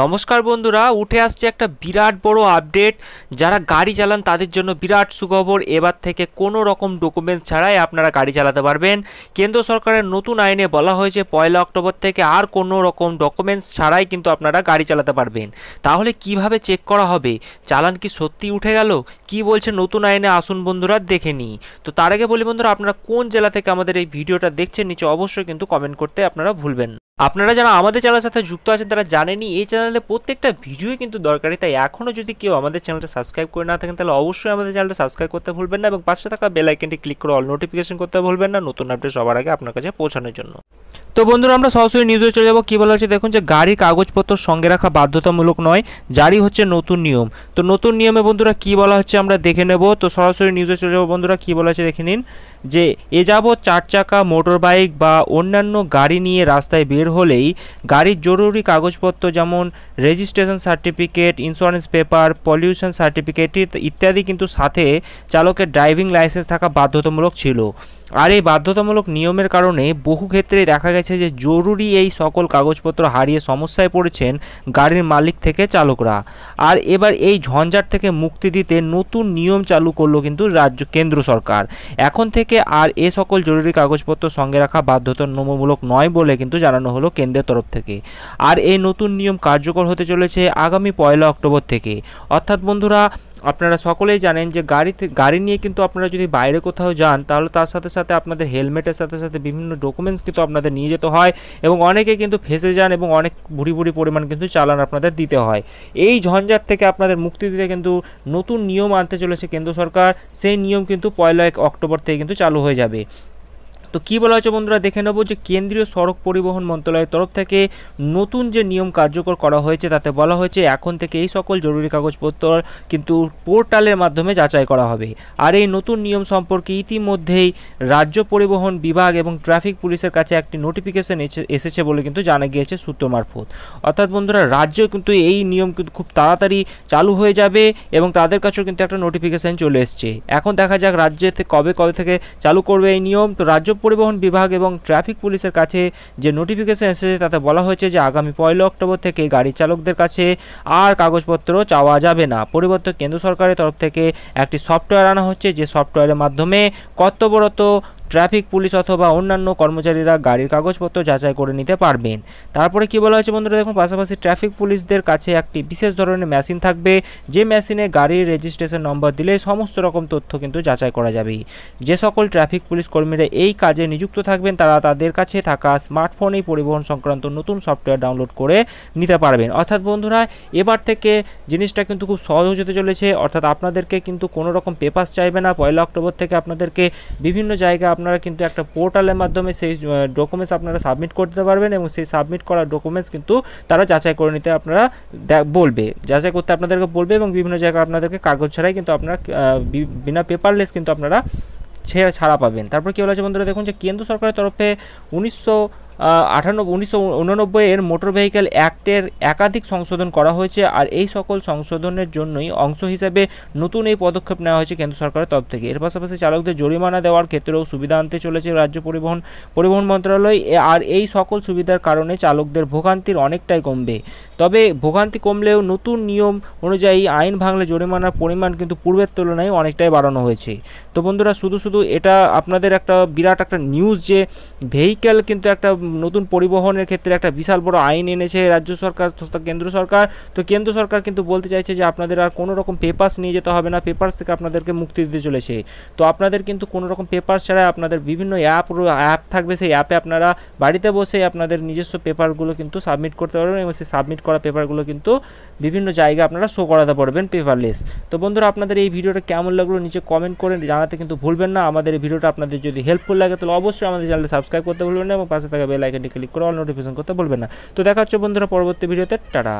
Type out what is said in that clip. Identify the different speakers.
Speaker 1: নমস্কার বন্ধুরা উঠে আসছে একটা বিরাট বড় আপডেট যারা গাড়ি চালান তাদের জন্য বিরাট সুখবর এবার থেকে কোনো রকম ডকুমেন্টস ছাড়াই আপনারা গাড়ি চালাতে পারবেন কেন্দ্র সরকারের নতুন আইনে বলা হয়েছে পয়লা অক্টোবর থেকে আর কোনো রকম ডকুমেন্টস ছাড়াই কিন্তু আপনারা গাড়ি চালাতে পারবেন তাহলে কিভাবে চেক করা হবে চালান কি সত্যি উঠে গেল কি বলছে নতুন আইনে আসুন বন্ধুরা দেখে নিই তো তার আগে বলি বন্ধুরা আপনারা কোন জেলা থেকে আমাদের এই ভিডিওটা দেখছেন নিচে অবশ্যই কিন্তু কমেন্ট করতে আপনারা ভুলবেন আপনারা যারা আমাদের চ্যানেলের সাথে যুক্ত আছেন তারা জানেনি এই চ্যানেলে প্রত্যেকটা ভিডিওই কিন্তু দরকারি তাই এখনও যদি কেউ আমাদের চ্যানেলটা সাবস্ক্রাইব করে না থাকেন তাহলে অবশ্যই আমাদের চ্যানেলটা সাবস্ক্রাইব করতে ভুলবেন না এবং পাঁচশো থাকা বেল আইকনটি ক্লিক করে অল নোটিফিকেশন করতে ভুলবেন না নতুন আপডেট সবার আগে আপনার কাছে পৌঁছানোর জন্য তো বন্ধুরা আমরা সরাসরি নিউজে চলে যাবো কী বলা হচ্ছে দেখুন যে গাড়ির কাগজপত্র সঙ্গে রাখা বাধ্যতামূলক নয় জারি হচ্ছে নতুন নিয়ম তো নতুন নিয়মে বন্ধুরা কি বলা হচ্ছে আমরা দেখে নেব তো সরাসরি নিউজে চলে যাবো বন্ধুরা কী বলা হচ্ছে দেখে নিন যে এ যাবো চার চাকা মোটর বাইক বা অন্যান্য গাড়ি নিয়ে রাস্তায় বের বের হলেই গাড়ির জরুরি কাগজপত্র যেমন registration certificate insurance paper pollution certificate ইত্যাদি কিন্তু সাথে চালকের ড্রাইভিং লাইসেন্স থাকা বাধ্যতামূলক ছিল আর এই বাধ্যতামূলক নিয়মের কারণে বহু ক্ষেত্রে দেখা গেছে যে জরুরি এই সকল কাগজপত্র হারিয়ে সমস্যায় পড়েছেন গাড়ির মালিক থেকে চালকরা আর এবার এই ঝঞ্ঝাট থেকে মুক্তি দিতে নতুন নিয়ম চালু করলো কিন্তু রাজ্য কেন্দ্র সরকার এখন থেকে আর এ সকল জরুরি কাগজপত্র সঙ্গে রাখা বাধ্যতামূলক নয় বলে কিন্তু জানানো হলো কেন্দ্রের তরফ থেকে আর এই নতুন নিয়ম কার্যকর হতে চলেছে আগামী পয়লা অক্টোবর থেকে অর্থাৎ বন্ধুরা আপনারা সকলেই জানেন যে গাড়িতে গাড়ি নিয়ে কিন্তু আপনারা যদি বাইরে কোথাও যান তাহলে তার সাথে সাথে আপনাদের হেলমেটের সাথে সাথে বিভিন্ন ডকুমেন্টস কিন্তু আপনাদের নিয়ে যেতে হয় এবং অনেকে কিন্তু ফেসে যান এবং অনেক ভুড়ি ভুড়ি পরিমাণ কিন্তু চালান আপনাদের দিতে হয় এই ঝঞ্ঝাট থেকে আপনাদের মুক্তি দিতে কিন্তু নতুন নিয়ম আনতে চলেছে কেন্দ্র সরকার সেই নিয়ম কিন্তু পয়লা এক অক্টোবর থেকে কিন্তু চালু হয়ে যাবে তো কি বলা হয়েছে বন্ধুরা দেখে নেব যে কেন্দ্রীয় সড়ক পরিবহন মন্ত্রণালয়ের তরফ থেকে নতুন যে নিয়ম কার্যকর করা হয়েছে তাতে বলা হয়েছে এখন থেকে এই সকল জরুরি কাগজপত্র কিন্তু পোর্টালের মাধ্যমে যাচাই করা হবে আর এই নতুন নিয়ম সম্পর্কে ইতিমধ্যেই রাজ্য পরিবহন বিভাগ এবং ট্রাফিক পুলিশের কাছে একটি নোটিফিকেশন এসেছে বলে কিন্তু জানা গিয়েছে সূত্র মারফত অর্থাৎ বন্ধুরা রাজ্য কিন্তু এই নিয়ম কিন্তু খুব তাড়াতাড়ি চালু হয়ে যাবে এবং তাদের কাছেও কিন্তু একটা নোটিফিকেশন চলে এসছে এখন দেখা যাক রাজ্যে কবে কবে থেকে চালু করবে এই নিয়ম তো রাজ্য পরিবহন বিভাগ এবং ট্রাফিক পুলিশের কাছে যে নোটিফিকেশন এসেছে তাতে বলা হয়েছে যে আগামী পয়লা অক্টোবর থেকে গাড়ি চালকদের কাছে আর কাগজপত্র চাওয়া যাবে না পরিবর্তে কেন্দ্র সরকারের তরফ থেকে একটি সফটওয়্যার আনা হচ্ছে যে সফটওয়্যারের মাধ্যমে কর্তব্যরত ট্রাফিক পুলিশ অথবা অন্যান্য কর্মচারীরা গাড়ির কাগজপত্র যাচাই করে নিতে পারবেন তারপরে কি বলা হয়েছে বন্ধুরা দেখুন পাশাপাশি ট্রাফিক পুলিশদের কাছে একটি বিশেষ ধরনের মেশিন থাকবে যে মেশিনে গাড়ির রেজিস্ট্রেশন নম্বর দিলে সমস্ত রকম তথ্য কিন্তু যাচাই করা যাবে যে সকল ট্রাফিক পুলিশ কর্মীরা এই কাজে নিযুক্ত থাকবেন তারা তাদের কাছে থাকা স্মার্টফোনেই পরিবহন সংক্রান্ত নতুন সফটওয়্যার ডাউনলোড করে নিতে পারবেন অর্থাৎ বন্ধুরা এবার থেকে জিনিসটা কিন্তু খুব সহজ হতে চলেছে অর্থাৎ আপনাদেরকে কিন্তু কোনো রকম পেপার চাইবে না পয়লা অক্টোবর থেকে আপনাদেরকে বিভিন্ন জায়গা আপনারা কিন্তু একটা পোর্টালের মাধ্যমে সেই ডকুমেন্টস আপনারা সাবমিট করতে পারবেন এবং সেই সাবমিট করা ডকুমেন্টস কিন্তু তারা যাচাই করে নিতে আপনারা বলবে যাচাই করতে আপনাদেরকে বলবে এবং বিভিন্ন জায়গায় আপনাদেরকে কাগজ ছাড়াই কিন্তু আপনারা বিনা পেপারলেস কিন্তু আপনারা ছাড়া পাবেন তারপর কী বলেছে বন্ধুরা দেখুন যে কেন্দ্র সরকারের তরফে উনিশশো আটানব্বই উনিশশো মোটর ভেহিক্যাল অ্যাক্টের একাধিক সংশোধন করা হয়েছে আর এই সকল সংশোধনের জন্যই অংশ হিসাবে নতুন এই পদক্ষেপ নেওয়া হয়েছে কেন্দ্র সরকারের তরফ থেকে এর পাশাপাশি চালকদের জরিমানা দেওয়ার ক্ষেত্রেও সুবিধা আনতে চলেছে রাজ্য পরিবহন পরিবহন মন্ত্রণালয় আর এই সকল সুবিধার কারণে চালকদের ভোগান্তির অনেকটাই কমবে তবে ভোগান্তি কমলেও নতুন নিয়ম অনুযায়ী আইন ভাঙলে জরিমানার পরিমাণ কিন্তু পূর্বের তুলনায় অনেকটাই বাড়ানো হয়েছে তো বন্ধুরা শুধু শুধু এটা আপনাদের একটা বিরাট একটা নিউজ যে ভেহিক্যাল কিন্তু একটা নতুন পরিবহনের ক্ষেত্রে একটা বিশাল বড় আইন এনেছে রাজ্য সরকার কেন্দ্র সরকার তো কেন্দ্র সরকার কিন্তু বলতে চাইছে যে আপনাদের আর কোনো রকম পেপার্স নিয়ে যেতে হবে না পেপার্স থেকে আপনাদেরকে মুক্তি দিতে চলেছে তো আপনাদের কিন্তু কোনো রকম পেপার্স ছাড়াই আপনাদের বিভিন্ন অ্যাপ অ্যাপ থাকবে সেই অ্যাপে আপনারা বাড়িতে বসে আপনাদের নিজস্ব পেপারগুলো কিন্তু সাবমিট করতে পারবেন এবং সেই সাবমিট করা পেপারগুলো কিন্তু বিভিন্ন জায়গায় আপনারা শো করাতে পারবেন পেপারলেস তো বন্ধুরা আপনাদের এই ভিডিওটা কেমন লাগলো নিচে কমেন্ট করে জানাতে কিন্তু ভুলবেন না আমাদের এই ভিডিওটা আপনাদের যদি হেল্পফুল লাগে তাহলে অবশ্যই আমাদের চ্যানেলটা সাবস্ক্রাইব করতে ভুলবেন না এবং পাশে থাকা বেল আইকনটি ক্লিক করে অল নোটিফিকেশন করতে বলবেন না তো দেখা হচ্ছে বন্ধুরা পরবর্তী ভিডিওতে টাটা